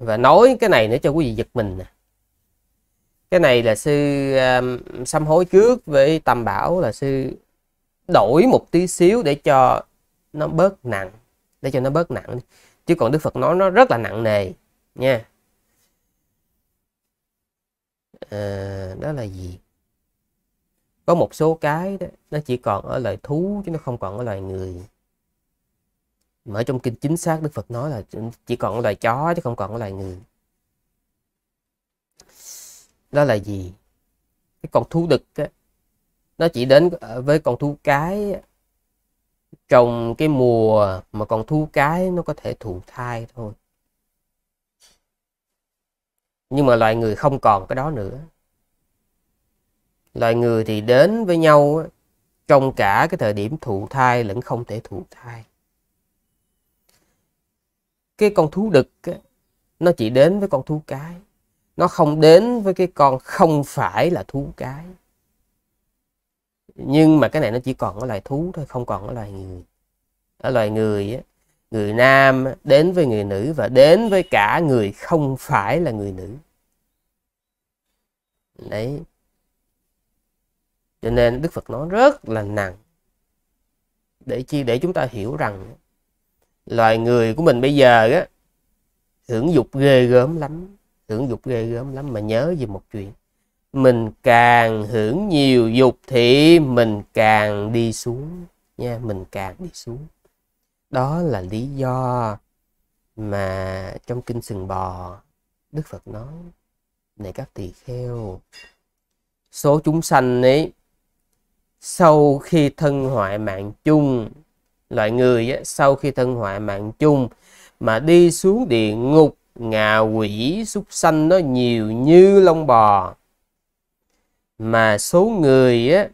và nói cái này nữa cho quý vị giật mình nè cái này là sư um, sám hối trước với tam bảo là sư đổi một tí xíu để cho nó bớt nặng để cho nó bớt nặng chứ còn đức phật nói nó rất là nặng nề nha à, đó là gì có một số cái đó, nó chỉ còn ở loài thú chứ nó không còn ở loài người mà trong kinh chính xác đức phật nói là chỉ còn loài chó chứ không còn loài người đó là gì cái con thú đực á, nó chỉ đến ờ, với con thú cái trong cái mùa mà con thú cái nó có thể thụ thai thôi nhưng mà loài người không còn cái đó nữa loài người thì đến với nhau trong cả cái thời điểm thụ thai lẫn không thể thụ thai cái con thú đực nó chỉ đến với con thú cái nó không đến với cái con không phải là thú cái nhưng mà cái này nó chỉ còn ở loài thú thôi không còn ở loài người ở loài người á người nam đến với người nữ và đến với cả người không phải là người nữ đấy cho nên đức phật nói rất là nặng để chi để chúng ta hiểu rằng loài người của mình bây giờ á hưởng dục ghê gớm lắm hưởng dục ghê gớm lắm mà nhớ về một chuyện mình càng hưởng nhiều dục thì mình càng đi xuống nha mình càng đi xuống đó là lý do mà trong kinh sừng bò đức phật nói này các tỳ kheo số chúng sanh ấy sau khi thân hoại mạng chung loại người sau khi thân họa mạng chung mà đi xuống địa ngục ngạ quỷ súc sanh nó nhiều như lông bò mà số người á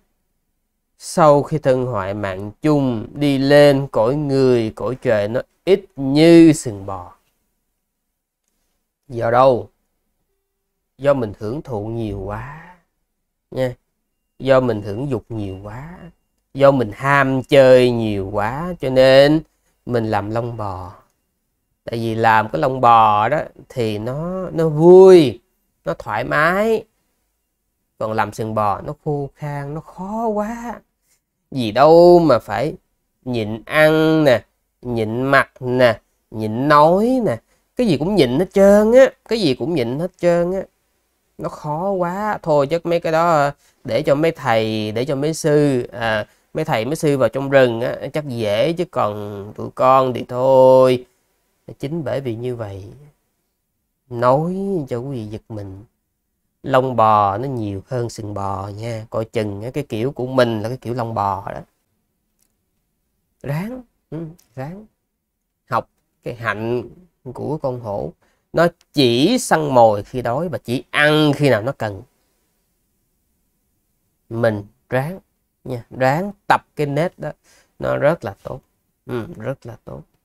sau khi thân hoại mạng chung đi lên cõi người cõi trời nó ít như sừng bò do đâu do mình hưởng thụ nhiều quá nha do mình hưởng dục nhiều quá do mình ham chơi nhiều quá cho nên mình làm lông bò tại vì làm cái lông bò đó thì nó nó vui nó thoải mái còn làm sừng bò nó khô khan nó khó quá gì đâu mà phải nhịn ăn nè nhịn mặt nè nhịn nói nè cái gì cũng nhịn hết trơn á cái gì cũng nhịn hết trơn á nó khó quá thôi chứ mấy cái đó để cho mấy thầy để cho mấy sư à, mấy thầy mấy sư vào trong rừng á, chắc dễ chứ còn tụi con thì thôi chính bởi vì như vậy nói cho quý vị giật mình lông bò nó nhiều hơn sừng bò nha coi chừng cái kiểu của mình là cái kiểu lông bò đó ráng ừ, ráng học cái hạnh của con hổ nó chỉ săn mồi khi đói và chỉ ăn khi nào nó cần mình ráng nha ráng tập cái nét đó nó rất là tốt ừ, rất là tốt